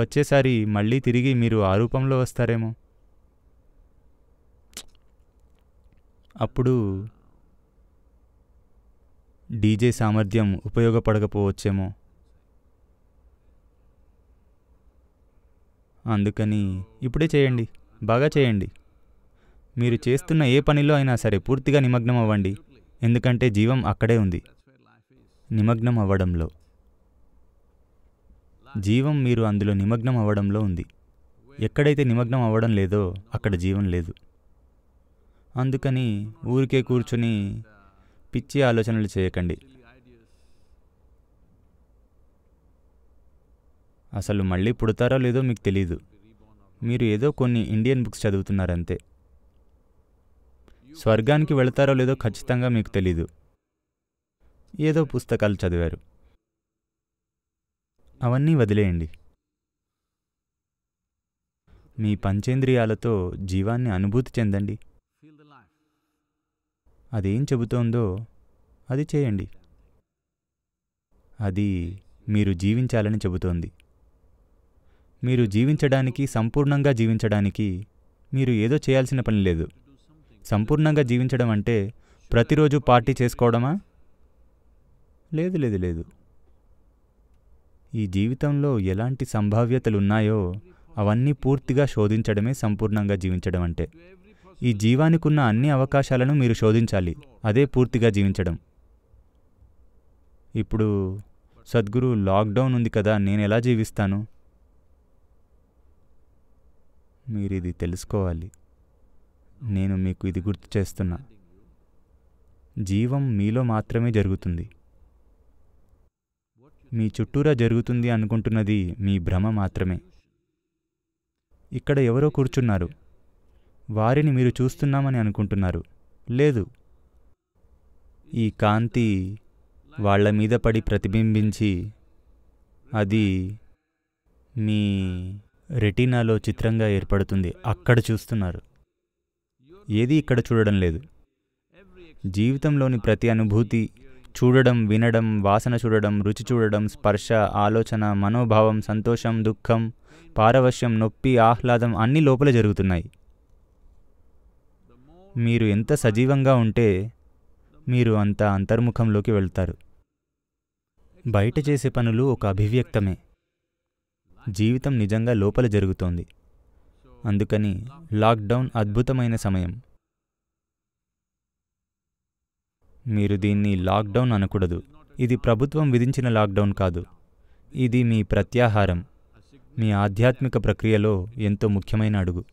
వచ్చేసారి మళ్ళీ తిరిగి మీరు ఆ రూపంలో వస్తారేమో అప్పుడు డీజే సామర్థ్యం ఉపయోగపడకపోవచ్చేమో అందుకని ఇప్పుడే చేయండి బాగా చేయండి మీరు చేస్తున్న ఏ పనిలో అయినా సరే పూర్తిగా నిమగ్నం అవ్వండి ఎందుకంటే జీవం అక్కడే ఉంది నిమగ్నం అవ్వడంలో జీవం మీరు అందులో నిమగ్నం అవ్వడంలో ఉంది ఎక్కడైతే నిమగ్నం అవ్వడం లేదో అక్కడ జీవం లేదు అందుకని ఊరికే కూర్చుని పిచ్చి ఆలోచనలు చేయకండి అసలు మళ్ళీ పుడతారో లేదో మీకు తెలీదు మీరు ఏదో కొన్ని ఇండియన్ బుక్స్ చదువుతున్నారంతే స్వర్గానికి వెళతారో లేదో ఖచ్చితంగా మీకు తెలీదు ఏదో పుస్తకాలు చదివారు అవన్నీ వదిలేయండి మీ పంచేంద్రియాలతో జీవాన్ని అనుభూతి చెందండి అదేం చెబుతోందో అది చేయండి అది మీరు జీవించాలని చెబుతోంది మీరు జీవించడానికి సంపూర్ణంగా జీవించడానికి మీరు ఏదో చేయాల్సిన పని లేదు సంపూర్ణంగా జీవించడం అంటే ప్రతిరోజు పార్టీ చేసుకోవడమా లేదు లేదు లేదు ఈ జీవితంలో ఎలాంటి సంభావ్యతలున్నాయో అవన్నీ పూర్తిగా శోధించడమే సంపూర్ణంగా జీవించడం అంటే ఈ జీవానికున్న అన్ని అవకాశాలను మీరు శోధించాలి అదే పూర్తిగా జీవించడం ఇప్పుడు సద్గురు లాక్డౌన్ ఉంది కదా నేను ఎలా జీవిస్తాను మీరు ఇది తెలుసుకోవాలి నేను మీకు ఇది గుర్తు చేస్తున్నా జీవం మీలో మాత్రమే జరుగుతుంది మీ చుట్టూరా జరుగుతుంది అనుకుంటున్నది మీ భ్రమ మాత్రమే ఇక్కడ ఎవరో కూర్చున్నారు వారిని మీరు చూస్తున్నామని అనుకుంటున్నారు లేదు ఈ కాంతి వాళ్ల మీద పడి ప్రతిబింబించి అది మీ రెటీనాలో చిత్రంగా ఏర్పడుతుంది అక్కడ చూస్తున్నారు ఏది ఇక్కడ చూడడం లేదు జీవితంలోని ప్రతి అనుభూతి చూడడం వినడం వాసన చూడడం రుచి చూడడం స్పర్శ ఆలోచన మనోభావం సంతోషం దుఃఖం పారవశ్యం నొప్పి ఆహ్లాదం అన్ని లోపల జరుగుతున్నాయి మీరు ఎంత సజీవంగా ఉంటే మీరు అంత అంతర్ముఖంలోకి వెళ్తారు బయట చేసే పనులు ఒక అభివ్యక్తమే జీవితం నిజంగా లోపల జరుగుతోంది అందుకని లాక్డౌన్ అద్భుతమైన సమయం మీరు దీన్ని లాక్డౌన్ అనకూడదు ఇది ప్రభుత్వం విధించిన లాక్డౌన్ కాదు ఇది మీ ప్రత్యాహారం మీ ఆధ్యాత్మిక ప్రక్రియలో ఎంతో ముఖ్యమైన అడుగు